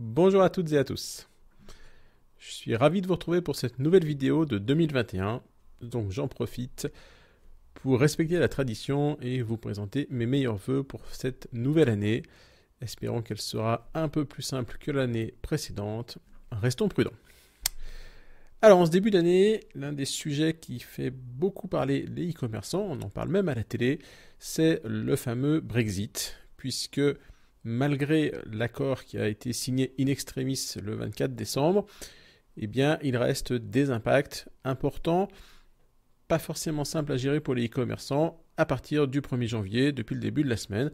Bonjour à toutes et à tous. Je suis ravi de vous retrouver pour cette nouvelle vidéo de 2021. Donc j'en profite pour respecter la tradition et vous présenter mes meilleurs voeux pour cette nouvelle année. Espérons qu'elle sera un peu plus simple que l'année précédente. Restons prudents. Alors en ce début d'année, l'un des sujets qui fait beaucoup parler les e-commerçants, on en parle même à la télé, c'est le fameux Brexit, puisque malgré l'accord qui a été signé in extremis le 24 décembre, eh bien, il reste des impacts importants, pas forcément simples à gérer pour les e-commerçants à partir du 1er janvier, depuis le début de la semaine.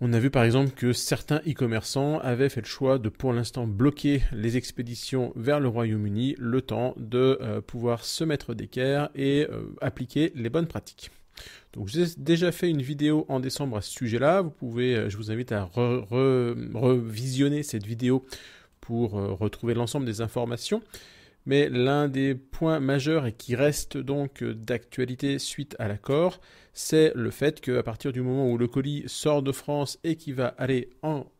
On a vu par exemple que certains e-commerçants avaient fait le choix de pour l'instant bloquer les expéditions vers le Royaume-Uni le temps de euh, pouvoir se mettre d'équerre et euh, appliquer les bonnes pratiques. Donc j'ai déjà fait une vidéo en décembre à ce sujet-là. Vous pouvez, euh, je vous invite à revisionner re, cette vidéo pour euh, retrouver l'ensemble des informations. Mais l'un des points majeurs et qui reste donc euh, d'actualité suite à l'accord, c'est le fait qu'à partir du moment où le colis sort de France et qui va aller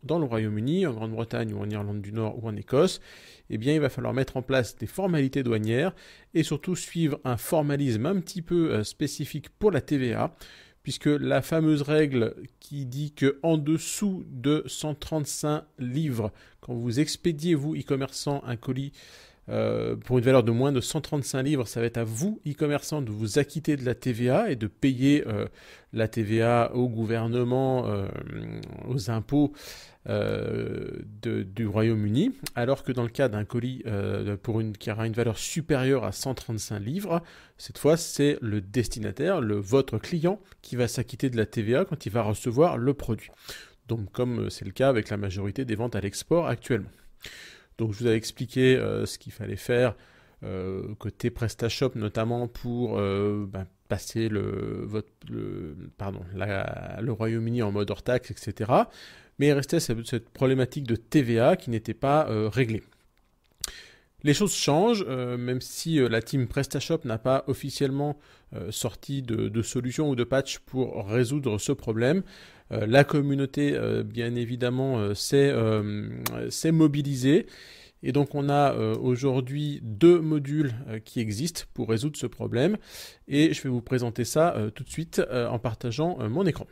dans le Royaume-Uni, en Grande-Bretagne ou en Irlande du Nord ou en Écosse, eh bien il va falloir mettre en place des formalités douanières et surtout suivre un formalisme un petit peu euh, spécifique pour la TVA puisque la fameuse règle qui dit que en dessous de 135 livres, quand vous expédiez vous e-commerçant un colis euh, pour une valeur de moins de 135 livres, ça va être à vous, e-commerçants, de vous acquitter de la TVA et de payer euh, la TVA au gouvernement, euh, aux impôts du Royaume-Uni, alors que dans le cas d'un colis pour une, qui aura une valeur supérieure à 135 livres, cette fois c'est le destinataire, le, votre client, qui va s'acquitter de la TVA quand il va recevoir le produit. Donc comme c'est le cas avec la majorité des ventes à l'export actuellement. Donc je vous avais expliqué euh, ce qu'il fallait faire euh, côté PrestaShop notamment pour euh, ben, passer le, Royaume-Uni en mode hors taxe, etc. Mais il restait cette, problématique de TVA qui n'était pas réglée. Les choses changent, même si la team PrestaShop n'a pas officiellement sorti de, de, solution ou de patch pour résoudre ce problème. Euh, la communauté, euh, bien évidemment, euh, s'est mobilisée. Et donc on a aujourd'hui deux modules qui existent pour résoudre ce problème. Et je vais vous présenter ça tout de suite en partageant mon écran.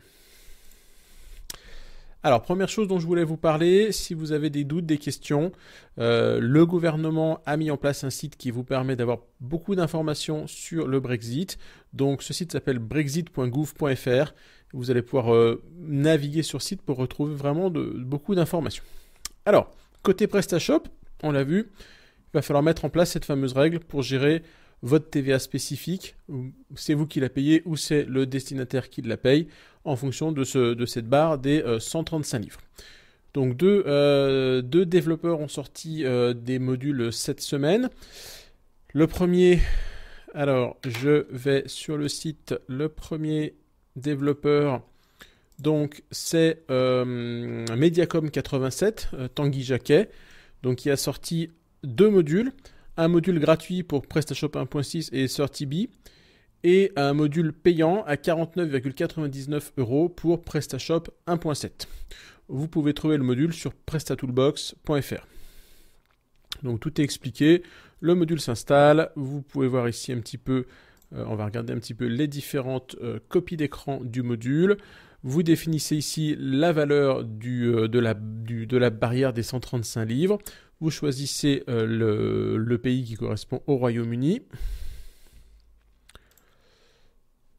Alors, première chose dont je voulais vous parler, si vous avez des doutes, des questions, le gouvernement a mis en place un site qui vous permet d'avoir beaucoup d'informations sur le Brexit. Donc, ce site s'appelle brexit.gouv.fr. Vous allez pouvoir euh, naviguer sur site pour retrouver vraiment beaucoup d'informations. Alors, côté PrestaShop, on l'a vu, il va falloir mettre en place cette fameuse règle pour gérer votre TVA spécifique. C'est vous qui la payez ou c'est le destinataire qui la paye en fonction de, de cette barre des 135 euh, livres. Donc euh, deux, développeurs ont sorti des modules cette semaine. Le premier, alors je vais sur le site, le premier développeur, donc c'est euh, Mediacom 87, euh, Tanguy Jacquet, donc il a sorti deux modules, un module gratuit pour PrestaShop 1.6 et 30B, et un module payant à 49,99 euros pour PrestaShop 1.7. Vous pouvez trouver le module sur prestatoolbox.fr. Donc tout est expliqué, le module s'installe, vous pouvez voir ici un petit peu euh, on va regarder un petit peu les différentes euh, copies d'écran du module. Vous définissez ici la valeur euh, de, la, barrière des 135 livres. Vous choisissez le, pays qui correspond au Royaume-Uni.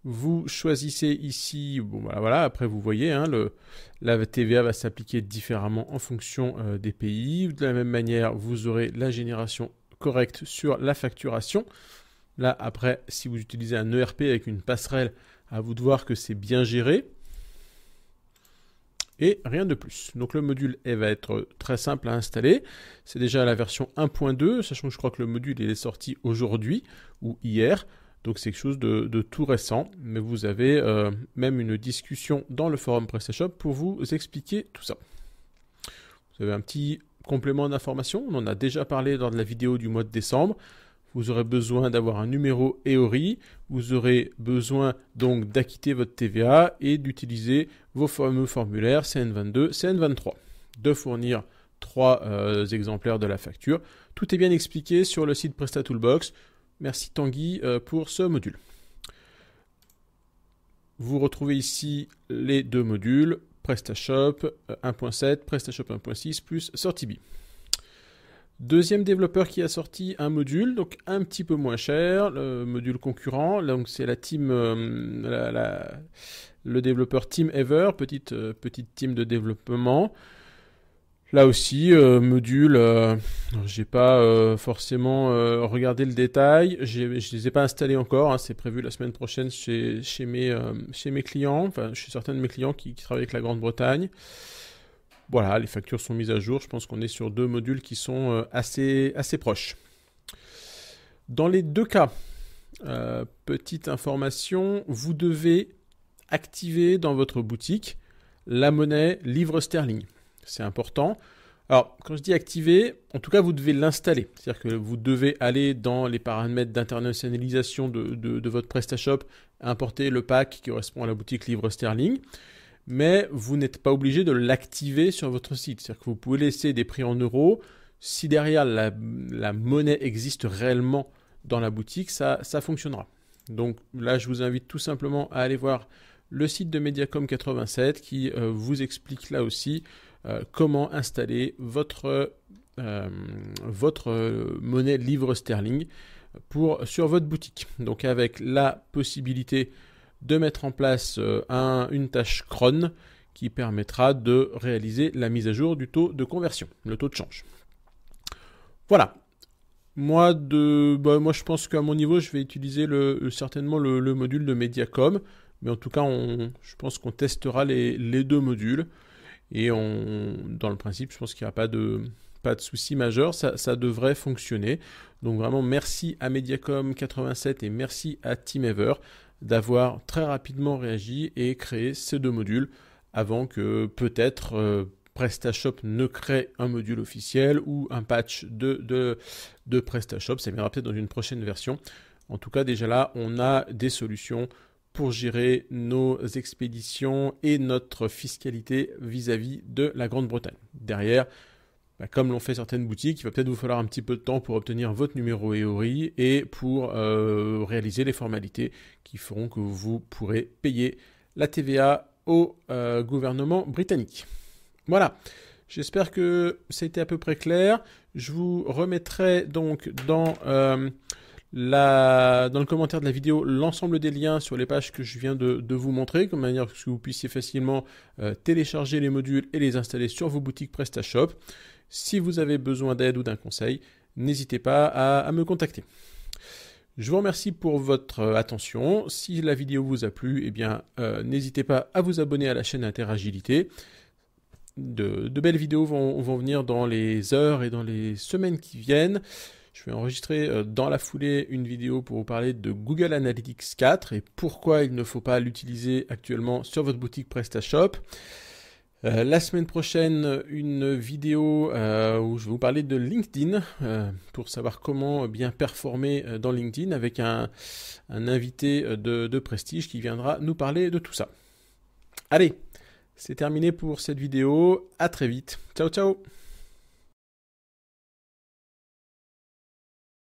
Vous choisissez ici, bon voilà, après vous voyez, hein, la TVA va s'appliquer différemment en fonction des pays. De la même manière, vous aurez la génération correcte sur la facturation. Là, après, si vous utilisez un ERP avec une passerelle, à vous de voir que c'est bien géré. Et rien de plus. Donc le module eh, va être très simple à installer. C'est déjà la version 1.2, sachant que je crois que le module est sorti aujourd'hui ou hier. Donc c'est quelque chose de, tout récent, mais vous avez euh, même une discussion dans le forum PrestaShop pour vous expliquer tout ça. Vous avez un petit complément d'information, on en a déjà parlé lors de la vidéo du mois de décembre vous aurez besoin d'avoir un numéro EORI, vous aurez besoin donc d'acquitter votre TVA et d'utiliser vos fameux formulaires CN22, CN23, de fournir trois euh, exemplaires de la facture. Tout est bien expliqué sur le site Presta Toolbox. Merci Tanguy euh, pour ce module. Vous retrouvez ici les deux modules PrestaShop 1.7, euh, PrestaShop 1.6 plus SortiBi. Deuxième développeur qui a sorti un module, donc un petit peu moins cher, le module concurrent. Donc c'est la team, euh, le développeur Team Ever, petite, euh, petite team de développement. Là aussi, euh, module, module, j'ai pas forcément regardé le détail. Je ne les ai pas installés encore. Hein. c'est prévu la semaine prochaine chez, mes, chez mes clients. Enfin, chez certains de mes clients qui travaillent avec la Grande-Bretagne. Voilà, les factures sont mises à jour. Je pense qu'on est sur deux modules qui sont euh, assez, assez proches. Dans les deux cas, euh, petite information, vous devez activer dans votre boutique la monnaie livre sterling. C'est important. Alors, quand je dis activer, en tout cas, vous devez l'installer. C'est-à-dire que vous devez aller dans les paramètres d'internationalisation de, de, votre PrestaShop, importer le pack qui correspond à la boutique livre sterling mais vous n'êtes pas obligé de l'activer sur votre site. C'est-à-dire que vous pouvez laisser des prix en euros. Si derrière la, monnaie existe réellement dans la boutique, ça, fonctionnera. Donc là, je vous invite tout simplement à aller voir le site de Mediacom87 qui euh, vous explique là aussi euh, comment installer votre, euh, votre monnaie livre sterling pour, sur votre boutique. Donc avec la possibilité de mettre en place euh, une tâche cron qui permettra de réaliser la mise à jour du taux de conversion, le taux de change. Voilà. Moi, de, bah, moi je pense qu'à mon niveau, je vais utiliser le, euh, certainement le, module de Mediacom. Mais en tout cas, je pense qu'on testera les, deux modules. Et on, dans le principe, je pense qu'il n'y aura pas de, pas de souci majeur. Ça, ça, devrait fonctionner. Donc vraiment, merci à Mediacom 87 et merci à Ever d'avoir très rapidement réagi et créé ces deux modules avant que peut-être euh, PrestaShop ne crée un module officiel ou un patch de, de, PrestaShop. Ça viendra peut-être dans une prochaine version. En tout cas, déjà là, on a des solutions pour gérer nos expéditions et notre fiscalité vis à -vis de la Grande-Bretagne. Derrière, bah, comme l'ont fait certaines boutiques, il va peut-être vous falloir un petit peu de temps pour obtenir votre numéro EORI et pour euh, réaliser les formalités qui feront que vous pourrez payer la TVA au euh, gouvernement britannique. Voilà. J'espère que ça a été à peu près clair. Je vous remettrai donc dans euh, dans le commentaire de la vidéo l'ensemble des liens sur les pages que je viens de, vous montrer, comme manière que vous puissiez facilement euh, télécharger les modules et les installer sur vos boutiques PrestaShop. Si vous avez besoin d'aide ou d'un conseil, n'hésitez pas à, me contacter. Je vous remercie pour votre euh, attention. Si la vidéo vous a plu, eh bien, euh, n'hésitez pas à vous abonner à la chaîne Interagilité. De, belles vidéos vont, venir dans les heures et dans les semaines qui viennent. Je vais enregistrer euh, dans la foulée une vidéo pour vous parler de Google Analytics 4 et pourquoi il ne faut pas l'utiliser actuellement sur votre boutique PrestaShop. Euh, la semaine prochaine, une vidéo euh, où je vais vous parler de LinkedIn pour savoir comment bien performer dans LinkedIn avec un, invité de, de prestige qui viendra nous parler de tout ça. Allez, c'est terminé pour cette vidéo. À très vite. Ciao, ciao.